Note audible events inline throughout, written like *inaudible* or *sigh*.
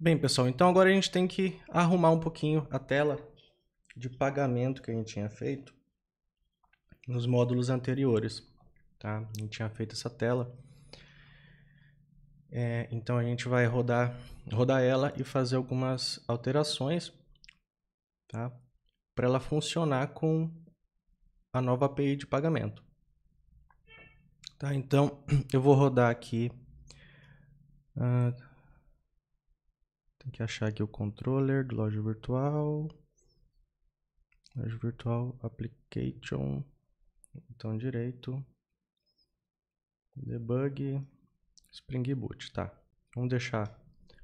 Bem, pessoal, então agora a gente tem que arrumar um pouquinho a tela de pagamento que a gente tinha feito nos módulos anteriores, tá? A gente tinha feito essa tela. É, então a gente vai rodar, rodar ela e fazer algumas alterações, tá? Para ela funcionar com a nova API de pagamento. Tá, então *clears throat* eu vou rodar aqui uh, tem que achar aqui o controller do loja virtual. Loja virtual application. Então direito. Debug. Spring Boot, tá. Vamos deixar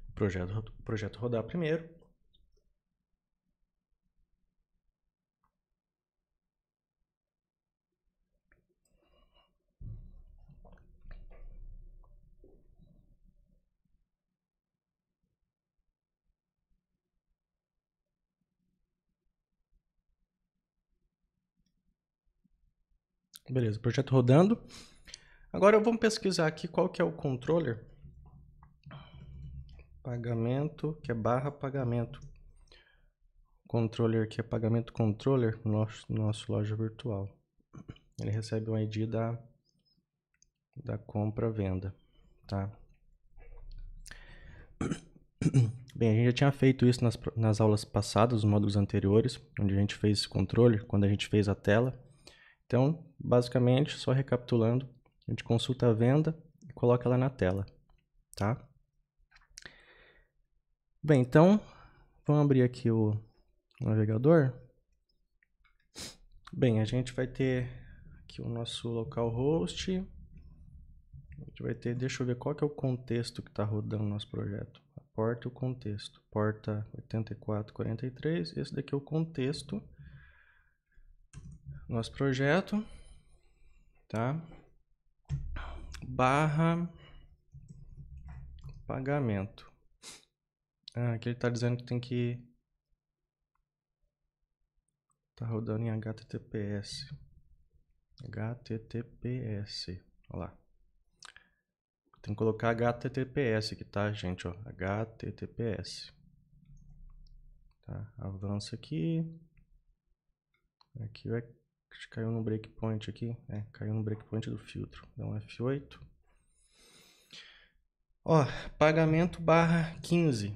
o projeto, o projeto rodar primeiro. Beleza, projeto rodando. Agora vamos pesquisar aqui qual que é o controller. Pagamento, que é barra pagamento. Controller que é pagamento controller, nosso, nosso loja virtual. Ele recebe um ID da, da compra-venda, tá? *coughs* Bem, a gente já tinha feito isso nas, nas aulas passadas, nos módulos anteriores, onde a gente fez esse controle, quando a gente fez a tela. Então, basicamente, só recapitulando, a gente consulta a venda e coloca ela na tela, tá? Bem, então, vamos abrir aqui o navegador. Bem, a gente vai ter aqui o nosso localhost. A gente vai ter, deixa eu ver qual que é o contexto que está rodando o nosso projeto. A porta e o contexto. Porta 8443, esse daqui é o contexto nosso projeto, tá? Barra pagamento. Ah, aqui ele está dizendo que tem que tá rodando em HTTPS. HTTPS, olha lá. Tem que colocar HTTPS aqui, tá, gente? Ó, HTTPS. Tá, avança aqui. Aqui é Acho caiu no breakpoint aqui. É, caiu no breakpoint do filtro. Dá um F8. Ó, pagamento barra 15.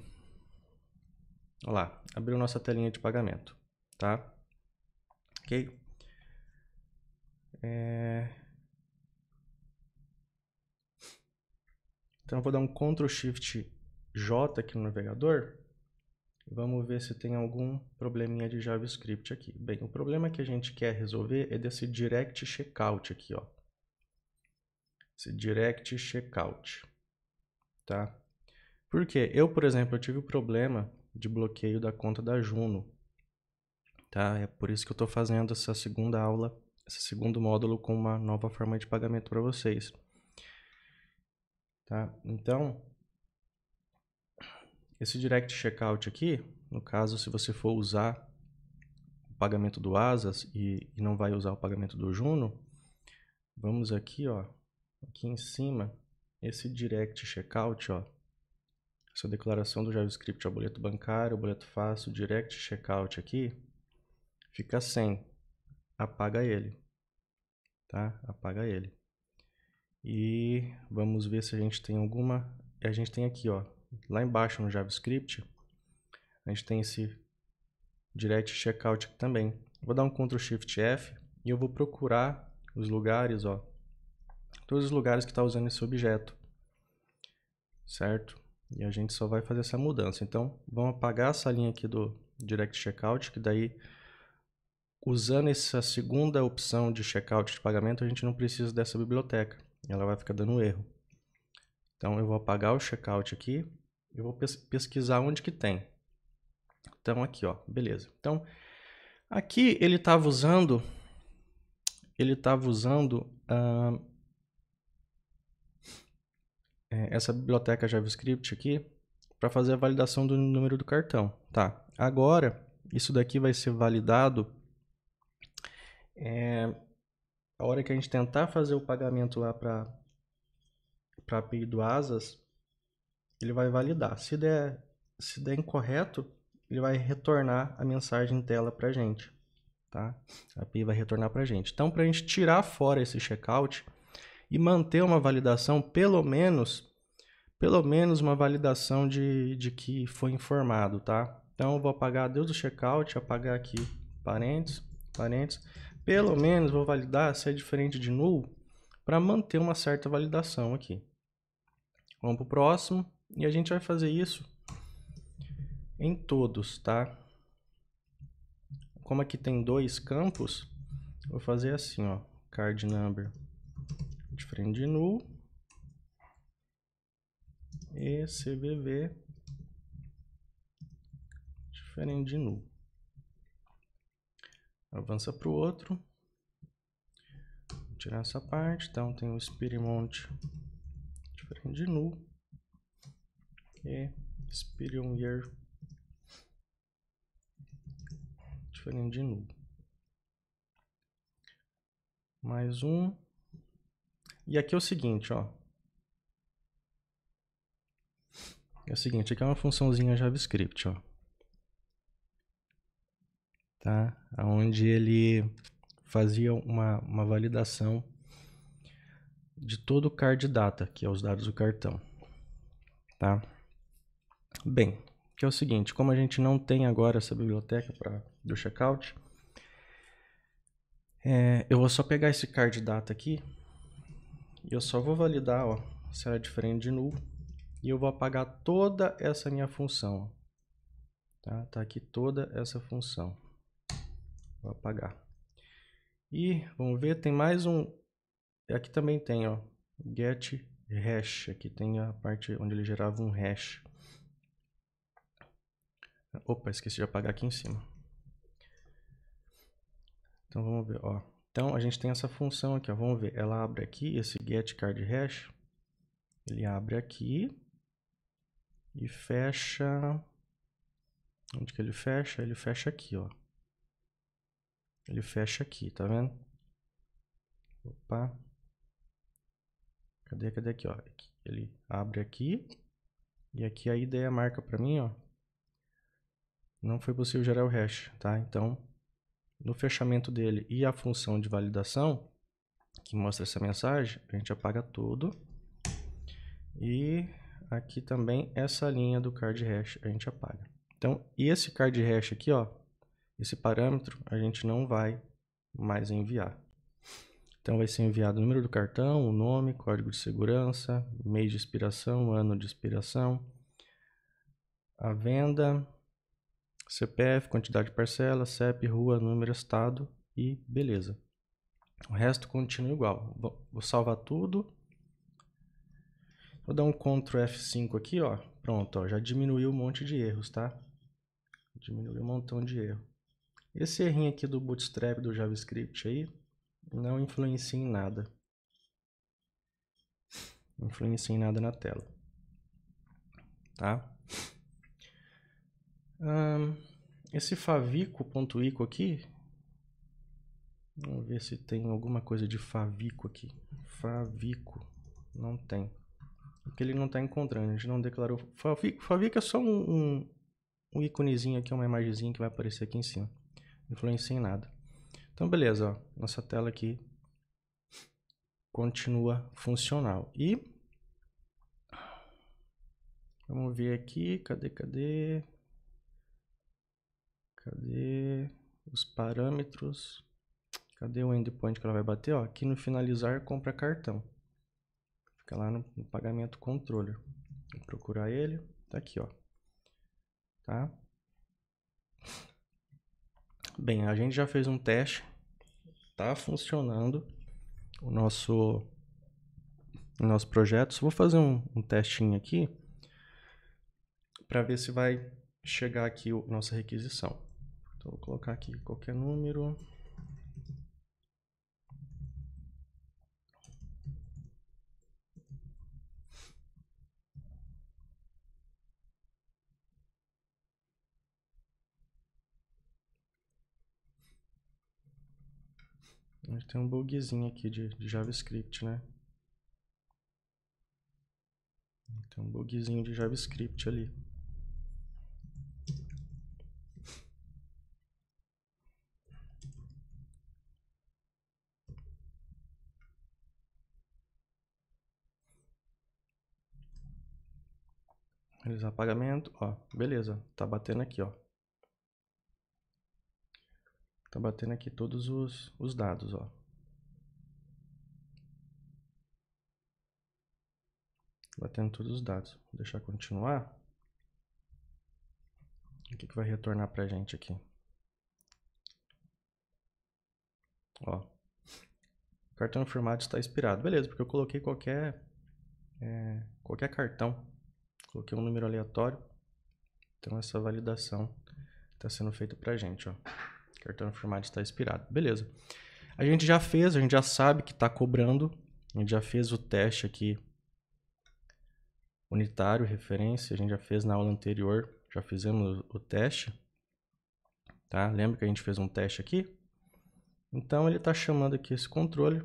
Olha lá, abriu nossa telinha de pagamento, tá? Ok? É... Então eu vou dar um Ctrl Shift J aqui no navegador Vamos ver se tem algum probleminha de JavaScript aqui. Bem, o problema que a gente quer resolver é desse direct checkout aqui, ó. Esse direct checkout, tá? Porque eu, por exemplo, eu tive o um problema de bloqueio da conta da Juno, tá? É por isso que eu estou fazendo essa segunda aula, esse segundo módulo com uma nova forma de pagamento para vocês, tá? Então, esse direct checkout aqui, no caso, se você for usar o pagamento do Asas e, e não vai usar o pagamento do Juno, vamos aqui, ó, aqui em cima, esse direct checkout, ó, essa declaração do JavaScript, o boleto bancário, o boleto fácil, direct checkout aqui, fica sem. Apaga ele, tá? Apaga ele. E vamos ver se a gente tem alguma... A gente tem aqui, ó, lá embaixo no JavaScript, a gente tem esse direct checkout aqui também. Vou dar um Ctrl Shift F e eu vou procurar os lugares, ó, todos os lugares que está usando esse objeto, certo? E a gente só vai fazer essa mudança. Então, vamos apagar essa linha aqui do direct checkout, que daí usando essa segunda opção de checkout de pagamento, a gente não precisa dessa biblioteca. Ela vai ficar dando erro. Então eu vou apagar o checkout aqui eu vou pesquisar onde que tem. Então aqui, ó, beleza. Então aqui ele estava usando, ele estava usando é, essa biblioteca JavaScript aqui para fazer a validação do número do cartão, tá? Agora isso daqui vai ser validado é, a hora que a gente tentar fazer o pagamento lá para para API do Asas ele vai validar. Se der, se der incorreto, ele vai retornar a mensagem tela para a gente. Tá? A API vai retornar para a gente. Então, para a gente tirar fora esse checkout e manter uma validação, pelo menos, pelo menos uma validação de, de que foi informado. Tá? Então, eu vou apagar Deus do checkout, apagar aqui parênteses, parênteses. Pelo menos vou validar se é diferente de null para manter uma certa validação aqui. Vamos para o próximo. E a gente vai fazer isso em todos, tá? Como aqui tem dois campos, vou fazer assim, ó, card number diferente de null e cvv diferente de null. Avança para o outro. Vou tirar essa parte, então tem o experiment diferente de null e Spirion Year diferente de nu. Mais um. E aqui é o seguinte, ó. É o seguinte, aqui é uma funçãozinha JavaScript, ó. Tá? Onde ele fazia uma, uma validação de todo o card data, que é os dados do cartão. Tá? Bem, que é o seguinte, como a gente não tem agora essa biblioteca para do checkout, é, eu vou só pegar esse card data aqui e eu só vou validar, ó, se é diferente de null e eu vou apagar toda essa minha função. Tá? tá aqui toda essa função. Vou apagar. E vamos ver, tem mais um. Aqui também tem, ó, get hash. Aqui tem a parte onde ele gerava um hash. Opa, esqueci de apagar aqui em cima. Então vamos ver, ó. Então a gente tem essa função aqui, ó. Vamos ver, ela abre aqui esse get card hash. Ele abre aqui e fecha Onde que ele fecha? Ele fecha aqui, ó. Ele fecha aqui, tá vendo? Opa. Cadê, cadê aqui, ó? Ele abre aqui. E aqui a ideia marca para mim, ó não foi possível gerar o hash, tá? Então, no fechamento dele e a função de validação, que mostra essa mensagem, a gente apaga tudo. E aqui também essa linha do card hash a gente apaga. Então, esse card hash aqui, ó, esse parâmetro, a gente não vai mais enviar. Então, vai ser enviado o número do cartão, o nome, código de segurança, mês de expiração, ano de expiração, a venda, CPF, quantidade de parcela, CEP, rua, número, estado e beleza. O resto continua igual. Vou salvar tudo. Vou dar um Ctrl F5 aqui, ó. Pronto, ó, já diminuiu um monte de erros, tá? Diminuiu um montão de erro. Esse errinho aqui do Bootstrap do JavaScript aí não influencia em nada. Não influencia em nada na tela. Tá? Hum, esse favico.ico aqui. Vamos ver se tem alguma coisa de favico aqui. Favico. Não tem. Porque ele não está encontrando, a gente não declarou. Favico, favico é só um, um, um íconezinho aqui, uma imagenzinha que vai aparecer aqui em cima. Influencia em nada. Então, beleza, ó. Nossa tela aqui continua funcional. E Vamos ver aqui, cadê, cadê? Cadê os parâmetros? Cadê o endpoint que ela vai bater? Ó, aqui no finalizar compra cartão. Fica lá no, no pagamento controller. Vou procurar ele. Tá aqui, ó. Tá? Bem, a gente já fez um teste. Tá funcionando o nosso o nosso projeto. Só vou fazer um, um testinho aqui para ver se vai chegar aqui a nossa requisição. Então vou colocar aqui qualquer número. Tem um bugzinho aqui de, de JavaScript, né? Tem um bugzinho de JavaScript ali. Realizar pagamento, ó, beleza, tá batendo aqui, ó. Tá batendo aqui todos os, os dados, ó. Batendo todos os dados. Vou deixar continuar. O que, que vai retornar pra gente aqui? Ó. cartão informado está expirado. Beleza, porque eu coloquei qualquer, é, qualquer cartão Coloquei um número aleatório. Então essa validação está sendo feita para a gente. Ó. O cartão informado está expirado. Beleza. A gente já fez, a gente já sabe que está cobrando. A gente já fez o teste aqui unitário, referência. A gente já fez na aula anterior. Já fizemos o teste. Tá? Lembra que a gente fez um teste aqui? Então ele está chamando aqui esse controle.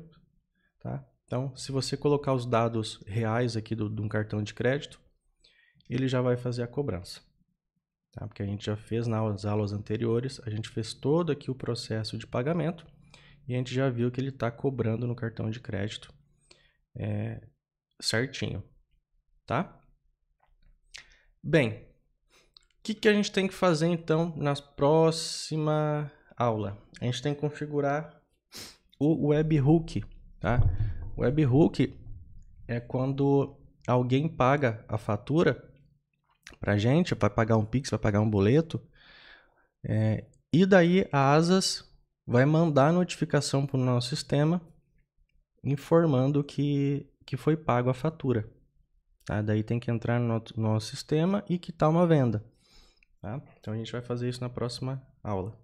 Tá? Então, se você colocar os dados reais aqui do, de um cartão de crédito, ele já vai fazer a cobrança. Tá? Porque a gente já fez nas aulas anteriores, a gente fez todo aqui o processo de pagamento e a gente já viu que ele está cobrando no cartão de crédito é, certinho, tá? Bem, o que, que a gente tem que fazer então na próxima aula? A gente tem que configurar o webhook, tá? O webhook é quando alguém paga a fatura para gente, vai pagar um Pix, vai pagar um boleto. É, e daí a Asas vai mandar notificação para o nosso sistema informando que, que foi pago a fatura. Tá? Daí tem que entrar no nosso sistema e quitar uma venda. Tá? Então a gente vai fazer isso na próxima aula.